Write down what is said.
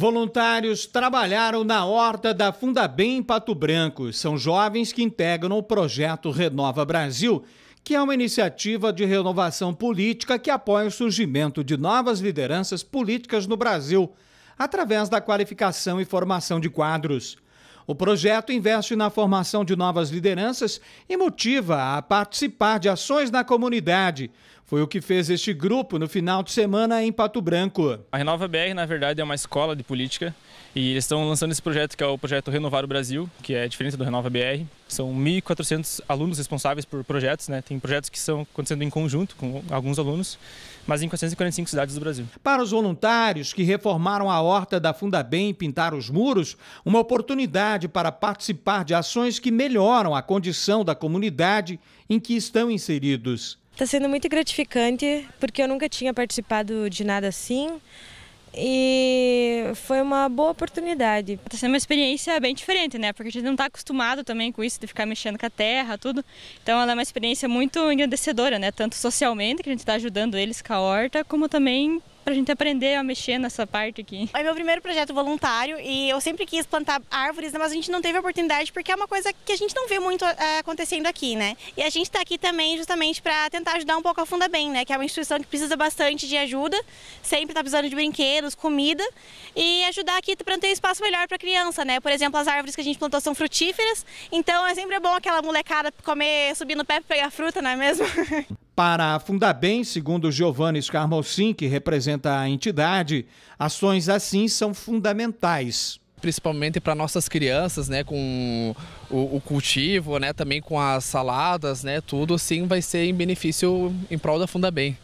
Voluntários trabalharam na horta da Fundabem em Pato Branco. São jovens que integram o projeto Renova Brasil, que é uma iniciativa de renovação política que apoia o surgimento de novas lideranças políticas no Brasil, através da qualificação e formação de quadros. O projeto investe na formação de novas lideranças e motiva a participar de ações na comunidade, foi o que fez este grupo no final de semana em Pato Branco. A Renova BR, na verdade, é uma escola de política e eles estão lançando esse projeto que é o projeto Renovar o Brasil, que é diferente do Renova BR. São 1.400 alunos responsáveis por projetos, né? Tem projetos que são acontecendo em conjunto com alguns alunos, mas em 445 cidades do Brasil. Para os voluntários que reformaram a horta da Fundabem e pintaram os muros, uma oportunidade para participar de ações que melhoram a condição da comunidade em que estão inseridos. Está sendo muito gratificante, porque eu nunca tinha participado de nada assim. E foi uma boa oportunidade. Está sendo uma experiência bem diferente, né? Porque a gente não está acostumado também com isso de ficar mexendo com a terra, tudo. Então ela é uma experiência muito engrandecedora, né? Tanto socialmente, que a gente está ajudando eles com a horta, como também para a gente aprender a mexer nessa parte aqui. É meu primeiro projeto voluntário e eu sempre quis plantar árvores, né? mas a gente não teve oportunidade porque é uma coisa que a gente não vê muito eh, acontecendo aqui, né? E a gente está aqui também justamente para tentar ajudar um pouco a Fundabem, né? Que é uma instituição que precisa bastante de ajuda, sempre está precisando de brinquedos, comida e ajudar aqui para ter um espaço melhor para criança, né? Por exemplo, as árvores que a gente plantou são frutíferas, então é sempre bom aquela molecada comer, subir no pé para pegar fruta, não é mesmo? Para a Fundabem, segundo Giovanni Scarmolcin, que representa a entidade, ações assim são fundamentais principalmente para nossas crianças, né, com o, o, cultivo, né, também com as saladas, né, tudo assim vai ser em benefício em prol da Fundabem.